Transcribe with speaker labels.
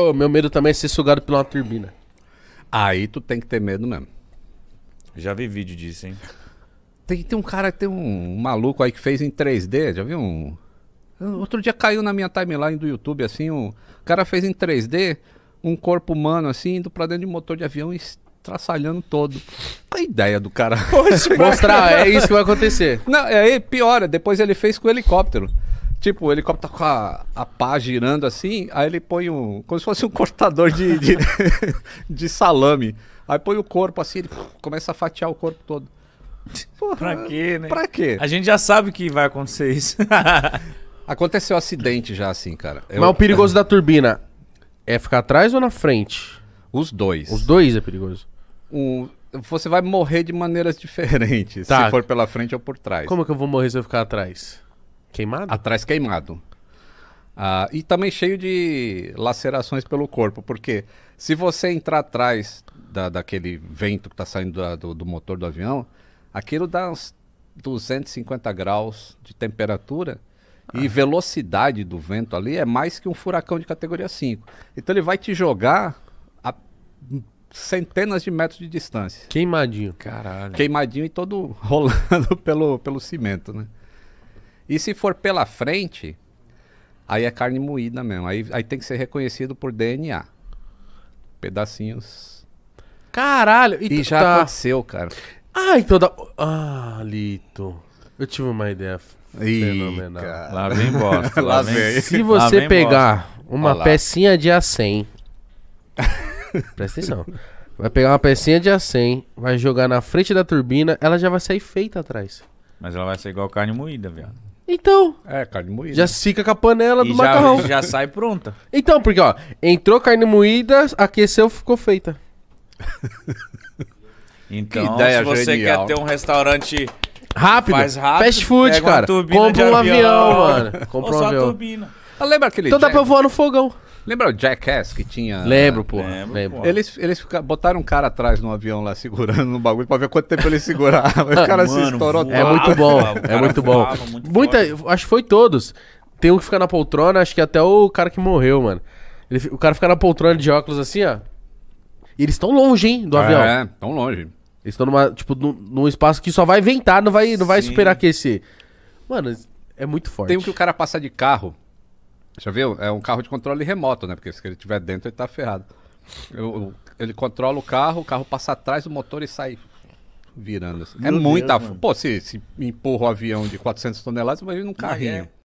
Speaker 1: Oh, meu medo também é ser sugado por uma turbina. Aí tu tem que ter medo mesmo. Já vi vídeo disso, hein? Tem, tem um cara, tem um maluco aí que fez em 3D, já viu um. Outro dia caiu na minha timeline do YouTube, assim, um. O cara fez em 3D um corpo humano, assim, indo pra dentro de um motor de avião e traçalhando todo. a ideia do cara? Poxa, Mostrar, é isso que vai acontecer. Não, aí piora, depois ele fez com o helicóptero. Tipo, o helicóptero com a, a pá girando assim, aí ele põe um. como se fosse um cortador de, de, de salame. Aí põe o corpo assim, ele começa a fatiar o corpo todo. Porra, pra quê, né? Pra quê? A gente já sabe que vai acontecer isso. Aconteceu um acidente já assim, cara. Eu... Mas o perigoso
Speaker 2: da turbina é ficar atrás ou na frente? Os dois. Os dois é perigoso.
Speaker 1: O... Você vai morrer de maneiras diferentes, tá. se for pela frente ou por trás. Como é que eu vou morrer se eu ficar atrás? Queimado? Atrás queimado. Ah, e também cheio de lacerações pelo corpo, porque se você entrar atrás da, daquele vento que está saindo da, do, do, motor do avião, aquilo dá uns 250 graus de temperatura ah. e velocidade do vento ali é mais que um furacão de categoria 5. Então ele vai te jogar a centenas de metros de distância. Queimadinho. Caralho. Queimadinho e todo rolando pelo, pelo cimento, né? E se for pela frente, aí é carne moída mesmo. Aí, aí tem que ser reconhecido por DNA. Pedacinhos. Caralho! E, e já tá... aconteceu, cara.
Speaker 2: Ah, então Ah, Lito. Eu tive uma ideia fenomenal. Lá vem bosta. Lá, lá vem. Se você lá pegar bosta. uma Olá. pecinha de A100. presta atenção. Vai pegar uma pecinha de A100, vai jogar na frente da turbina, ela já vai sair feita atrás. Mas ela vai ser igual carne moída, velho. Então. É, carne moída. Já fica com a panela E do já, macarrão. já sai pronta. Então, porque, ó, entrou carne moída, aqueceu, ficou feita. Então, ideia se você genial. quer ter um restaurante, Rápido. Faz rápido, Fast food, pega cara. turbina Compra um avião, avião. mano. ou Compra um a avião. turbina.
Speaker 1: Ah, lembra aquele Então dá pra eu voar no fogão. Lembra o Jackass que tinha. Né? Lembro, pô. Lembro. Eles, eles botaram um cara atrás no avião lá segurando no bagulho pra ver quanto tempo ele segurava. o cara Mano, se estourou voava, É muito bom. É muito bom. muito
Speaker 2: Muita, acho que foi todos. Tem um que fica na poltrona, acho que até o cara que morreu, mano. Ele, o cara fica na poltrona de óculos assim, ó. E eles estão longe, hein, do é, avião. É, tão longe. Eles estão numa, tipo, num, num, espaço que só vai ventar, não vai, não vai superaquecer. Mano, é muito
Speaker 1: forte. Tem um que o cara passa de carro já viu? É um carro de controle remoto, né? Porque se ele estiver dentro, ele tá ferrado. Eu, ele controla o carro, o carro passa atrás do motor e sai virando. Assim. É Meu muita. Deus, Pô, se, se empurra o um avião de 400 toneladas, imagina um é carrinho.